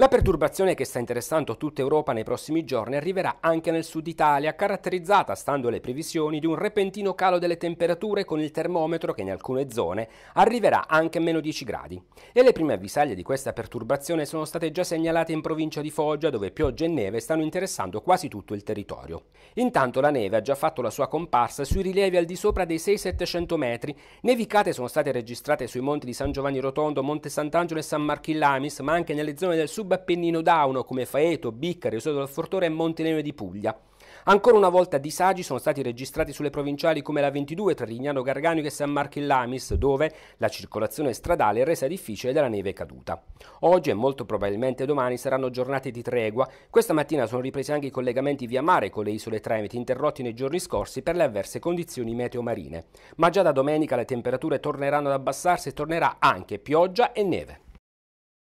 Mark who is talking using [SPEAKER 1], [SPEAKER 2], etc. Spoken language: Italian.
[SPEAKER 1] La perturbazione che sta interessando tutta Europa nei prossimi giorni arriverà anche nel sud Italia, caratterizzata, stando alle previsioni, di un repentino calo delle temperature con il termometro che in alcune zone arriverà anche a meno 10 gradi. E le prime avvisaglie di questa perturbazione sono state già segnalate in provincia di Foggia, dove pioggia e neve stanno interessando quasi tutto il territorio. Intanto la neve ha già fatto la sua comparsa sui rilievi al di sopra dei 6-700 metri. Nevicate sono state registrate sui monti di San Giovanni Rotondo, Monte Sant'Angelo e San Marchillamis, ma anche nelle zone del sud Appennino Dauno come Faeto, Biccari, Osorio del Fortore e Montenegro di Puglia. Ancora una volta disagi sono stati registrati sulle provinciali come la 22 tra Lignano Garganico e San Marco in Lamis, dove la circolazione stradale è resa difficile dalla neve caduta. Oggi e molto probabilmente domani saranno giornate di tregua. Questa mattina sono ripresi anche i collegamenti via mare con le isole Tremiti, interrotti nei giorni scorsi per le avverse condizioni meteo marine. Ma già da domenica le temperature torneranno ad abbassarsi e tornerà anche pioggia e neve.